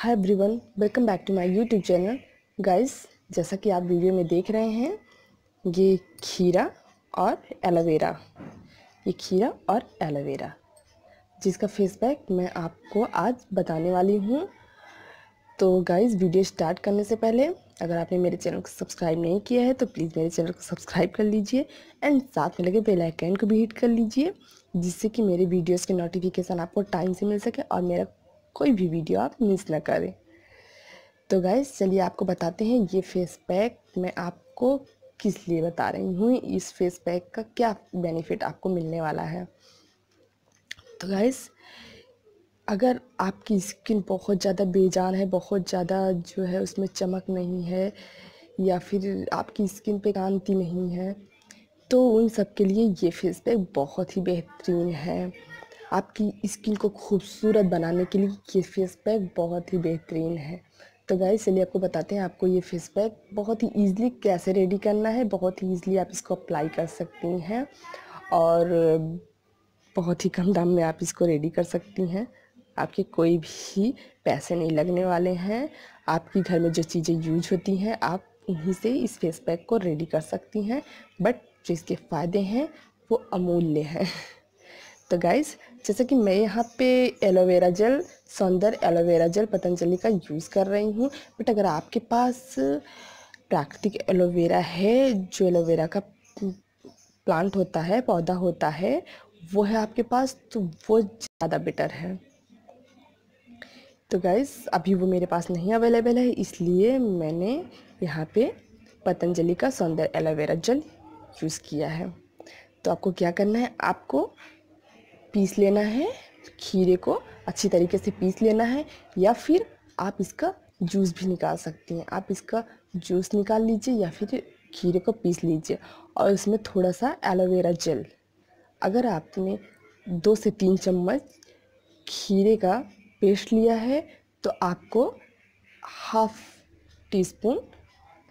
hi everyone welcome back to my YouTube channel guys जैसा कि आप वीडियो में देख रहे हैं ये खीरा और एलोवेरा ये खीरा और एलोवेरा जिसका फेसबैक मैं आपको आज बताने वाली हूँ तो गाइस वीडियो स्टार्ट करने से पहले अगर आपने मेरे चैनल को सब्सक्राइब नहीं किया है तो प्लीज़ मेरे चैनल को सब्सक्राइब कर लीजिए एंड साथ में लगे बेलाइकैन को भी हिट कर लीजिए जिससे कि मेरे वीडियोज़ के नोटिफिकेशन आपको टाइम से मिल सके और मेरा कोई भी वीडियो आप मिस ना करें तो गैस चलिए आपको बताते हैं ये फेस पैक मैं आपको किस लिए बता रही हूँ इस फेस पैक का क्या बेनिफिट आपको मिलने वाला है तो गैस अगर आपकी स्किन बहुत ज़्यादा बेजान है बहुत ज़्यादा जो है उसमें चमक नहीं है या फिर आपकी स्किन पे कांति नहीं है तो उन सब के लिए ये फेस पैक बहुत ही बेहतरीन है आपकी स्किन को खूबसूरत बनाने के लिए ये फेस पैक बहुत ही बेहतरीन है तो गाय चलिए आपको बताते हैं आपको ये फेस पैक बहुत ही ईजिली कैसे रेडी करना है बहुत ही ईजिली आप इसको अप्लाई कर सकती हैं और बहुत ही कम दाम में आप इसको रेडी कर सकती हैं आपके कोई भी पैसे नहीं लगने वाले हैं आपकी घर में जो चीज़ें यूज होती हैं आप उन्हीं से इस फेस पैक को रेडी कर सकती हैं बट जो इसके फ़ायदे हैं वो अमूल्य हैं तो गाइज़ जैसे कि मैं यहाँ पे एलोवेरा जेल सौंदर्य एलोवेरा जेल पतंजलि का यूज़ कर रही हूँ बट अगर आपके पास प्राकृतिक एलोवेरा है जो एलोवेरा का प्लांट होता है पौधा होता है वो है आपके पास तो वो ज़्यादा बेटर है तो गाइज़ अभी वो मेरे पास नहीं अवेलेबल है इसलिए मैंने यहाँ पे पतंजलि का सौंदर्य एलोवेरा जेल यूज़ किया है तो आपको क्या करना है आपको पीस लेना है खीरे को अच्छी तरीके से पीस लेना है या फिर आप इसका जूस भी निकाल सकती हैं आप इसका जूस निकाल लीजिए या फिर खीरे को पीस लीजिए और इसमें थोड़ा सा एलोवेरा जेल अगर आपने दो से तीन चम्मच खीरे का पेस्ट लिया है तो आपको half teaspoon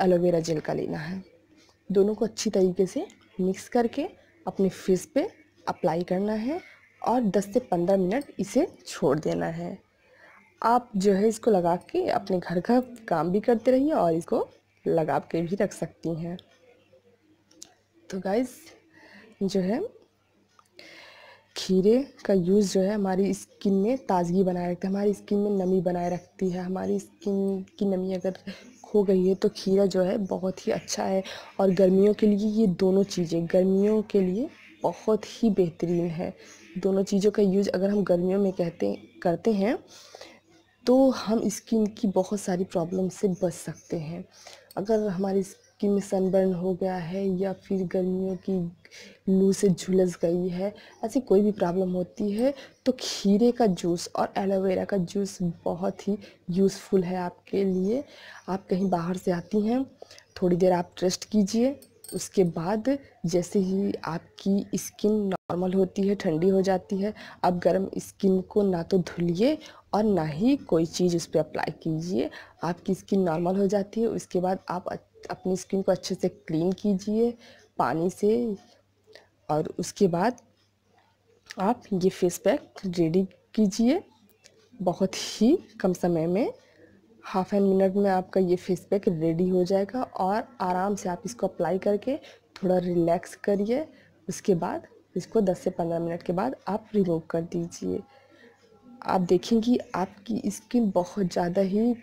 aloe vera gel का लेना है दोनों को अच्छी तरीके से मिक्स करके अपने फेस पे अप्लाई करना है और 10 से 15 मिनट इसे छोड़ देना है आप जो है इसको लगा के अपने घर का काम भी करते रहिए और इसको लगा के भी रख सकती हैं तो गाइस जो है खीरे का यूज़ जो है हमारी स्किन में ताज़गी बनाए रखता है हमारी स्किन में नमी बनाए रखती है हमारी स्किन की नमी अगर खो गई है तो खीरा जो है बहुत ही अच्छा है और गर्मियों के लिए ये दोनों चीज़ें गर्मियों के लिए बहुत ही बेहतरीन है दोनों चीज़ों का यूज अगर हम गर्मियों में कहते करते हैं तो हम स्किन की बहुत सारी प्रॉब्लम से बच सकते हैं अगर हमारी स्किन में सनबर्न हो गया है या फिर गर्मियों की लू से झुलस गई है ऐसी कोई भी प्रॉब्लम होती है तो खीरे का जूस और एलोवेरा का जूस बहुत ही यूज़फुल है आपके लिए आप कहीं बाहर से आती हैं थोड़ी देर आप ट्रस्ट कीजिए उसके बाद जैसे ही आपकी स्किन नॉर्मल होती है ठंडी हो जाती है आप गर्म स्किन को ना तो धुलिए और ना ही कोई चीज़ उस पर अप्लाई कीजिए आपकी स्किन नॉर्मल हो जाती है उसके बाद आप अपनी स्किन को अच्छे से क्लीन कीजिए पानी से और उसके बाद आप ये फेस पैक रेडी कीजिए बहुत ही कम समय में हाफ एन मिनट में आपका ये फेस पैक रेडी हो जाएगा और आराम से आप इसको अप्लाई करके थोड़ा रिलैक्स करिए उसके बाद इसको 10 से 15 मिनट के बाद आप रिमूव कर दीजिए आप देखेंगी आपकी स्किन बहुत ज़्यादा ही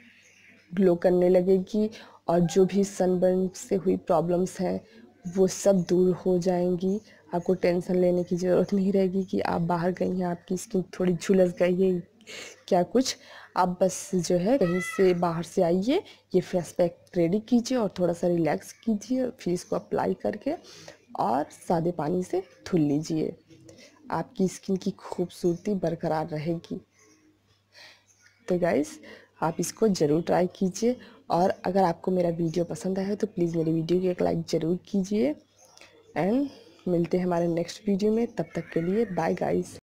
ग्लो करने लगेगी और जो भी सनबर्न से हुई प्रॉब्लम्स हैं वो सब दूर हो जाएंगी आपको टेंशन लेने की ज़रूरत नहीं रहेगी कि आप बाहर गई हैं आपकी स्किन थोड़ी झुलस गई है क्या कुछ आप बस जो है कहीं से बाहर से आइए ये फेस पैक रेडी कीजिए और थोड़ा सा रिलैक्स कीजिए फिर इसको अप्लाई करके और सादे पानी से धुल लीजिए आपकी स्किन की खूबसूरती बरकरार रहेगी तो गाइस आप इसको ज़रूर ट्राई कीजिए और अगर आपको मेरा वीडियो पसंद आया तो प्लीज़ मेरी वीडियो को एक लाइक ज़रूर कीजिए एंड मिलते हैं हमारे नेक्स्ट वीडियो में तब तक के लिए बाय गाइस